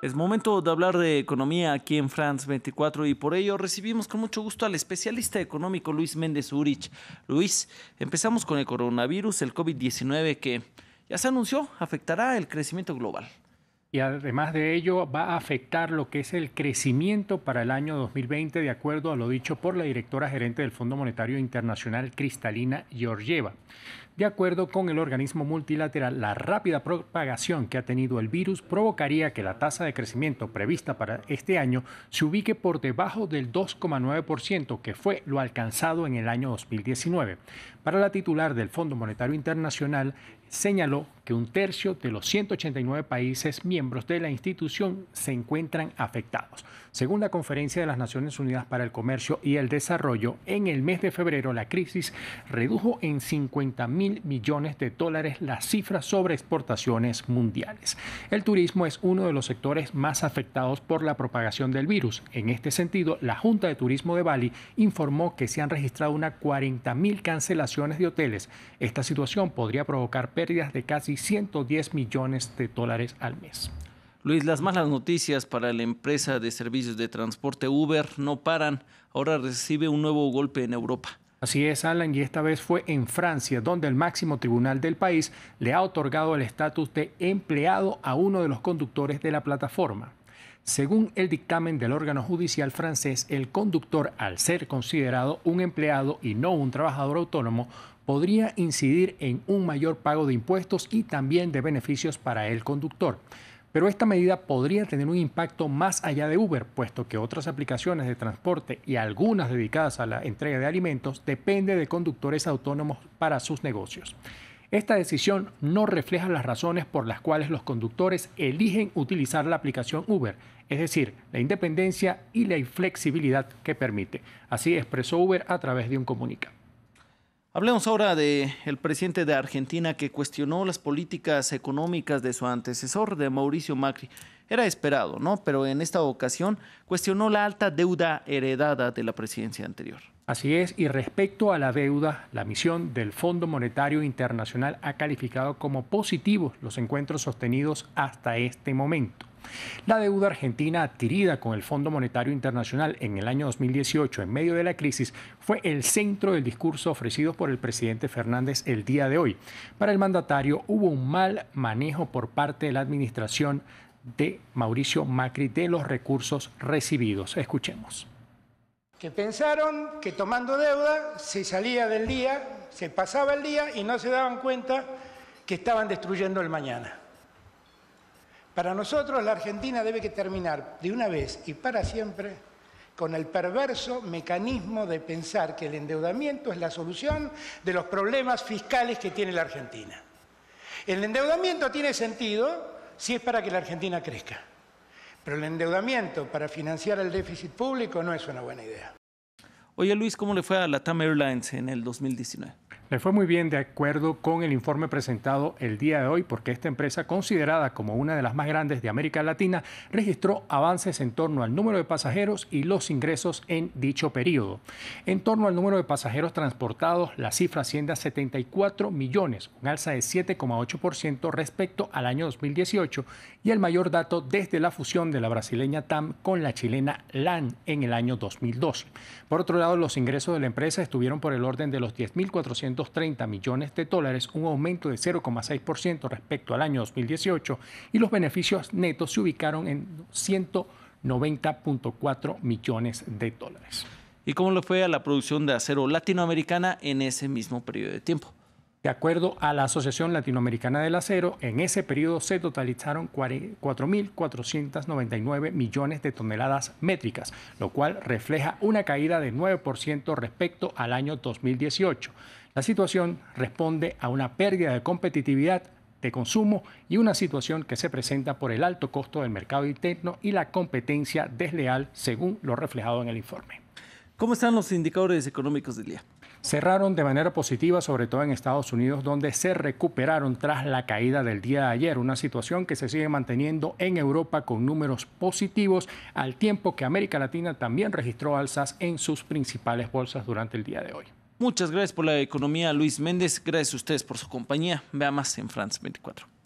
Es momento de hablar de economía aquí en France 24 y por ello recibimos con mucho gusto al especialista económico Luis Méndez Urich. Luis, empezamos con el coronavirus, el COVID-19 que ya se anunció afectará el crecimiento global. Y además de ello va a afectar lo que es el crecimiento para el año 2020 de acuerdo a lo dicho por la directora gerente del Fondo Monetario Internacional Cristalina Georgieva. De acuerdo con el organismo multilateral, la rápida propagación que ha tenido el virus provocaría que la tasa de crecimiento prevista para este año se ubique por debajo del 2,9% que fue lo alcanzado en el año 2019. Para la titular del Fondo Monetario Internacional, señaló que un tercio de los 189 países miembros de la institución se encuentran afectados. Según la Conferencia de las Naciones Unidas para el Comercio y el Desarrollo, en el mes de febrero la crisis redujo en 50.000 millones de dólares la cifra sobre exportaciones mundiales. El turismo es uno de los sectores más afectados por la propagación del virus. En este sentido, la Junta de Turismo de Bali informó que se han registrado unas 40 mil cancelaciones de hoteles. Esta situación podría provocar pérdidas de casi 110 millones de dólares al mes. Luis, las malas noticias para la empresa de servicios de transporte Uber no paran. Ahora recibe un nuevo golpe en Europa. Así es, Alan, y esta vez fue en Francia, donde el máximo tribunal del país le ha otorgado el estatus de empleado a uno de los conductores de la plataforma. Según el dictamen del órgano judicial francés, el conductor, al ser considerado un empleado y no un trabajador autónomo, podría incidir en un mayor pago de impuestos y también de beneficios para el conductor. Pero esta medida podría tener un impacto más allá de Uber, puesto que otras aplicaciones de transporte y algunas dedicadas a la entrega de alimentos dependen de conductores autónomos para sus negocios. Esta decisión no refleja las razones por las cuales los conductores eligen utilizar la aplicación Uber, es decir, la independencia y la flexibilidad que permite. Así expresó Uber a través de un comunicado. Hablemos ahora del presidente de Argentina que cuestionó las políticas económicas de su antecesor, de Mauricio Macri. Era esperado, ¿no? Pero en esta ocasión cuestionó la alta deuda heredada de la presidencia anterior. Así es, y respecto a la deuda, la misión del Fondo Monetario Internacional ha calificado como positivos los encuentros sostenidos hasta este momento. La deuda argentina adquirida con el Fondo Monetario Internacional en el año 2018 en medio de la crisis fue el centro del discurso ofrecido por el presidente Fernández el día de hoy. Para el mandatario hubo un mal manejo por parte de la administración de Mauricio Macri de los recursos recibidos. Escuchemos. Que pensaron que tomando deuda se salía del día, se pasaba el día y no se daban cuenta que estaban destruyendo el mañana. Para nosotros la Argentina debe que terminar de una vez y para siempre con el perverso mecanismo de pensar que el endeudamiento es la solución de los problemas fiscales que tiene la Argentina. El endeudamiento tiene sentido si es para que la Argentina crezca, pero el endeudamiento para financiar el déficit público no es una buena idea. Oye Luis, ¿cómo le fue a la TAM Airlines en el 2019? Le fue muy bien de acuerdo con el informe presentado el día de hoy porque esta empresa, considerada como una de las más grandes de América Latina, registró avances en torno al número de pasajeros y los ingresos en dicho periodo. En torno al número de pasajeros transportados, la cifra asciende a 74 millones, un alza de 7,8% respecto al año 2018 y el mayor dato desde la fusión de la brasileña TAM con la chilena LAN en el año 2012. Por otro lado, los ingresos de la empresa estuvieron por el orden de los 10.400 230 millones de dólares, un aumento de 0,6% respecto al año 2018, y los beneficios netos se ubicaron en 190.4 millones de dólares. ¿Y cómo le fue a la producción de acero latinoamericana en ese mismo periodo de tiempo? De acuerdo a la Asociación Latinoamericana del Acero, en ese periodo se totalizaron 4.499 millones de toneladas métricas, lo cual refleja una caída del 9% respecto al año 2018. La situación responde a una pérdida de competitividad de consumo y una situación que se presenta por el alto costo del mercado interno y la competencia desleal, según lo reflejado en el informe. ¿Cómo están los indicadores económicos del día? Cerraron de manera positiva, sobre todo en Estados Unidos, donde se recuperaron tras la caída del día de ayer, una situación que se sigue manteniendo en Europa con números positivos, al tiempo que América Latina también registró alzas en sus principales bolsas durante el día de hoy. Muchas gracias por la economía, Luis Méndez. Gracias a ustedes por su compañía. Vea más en France 24.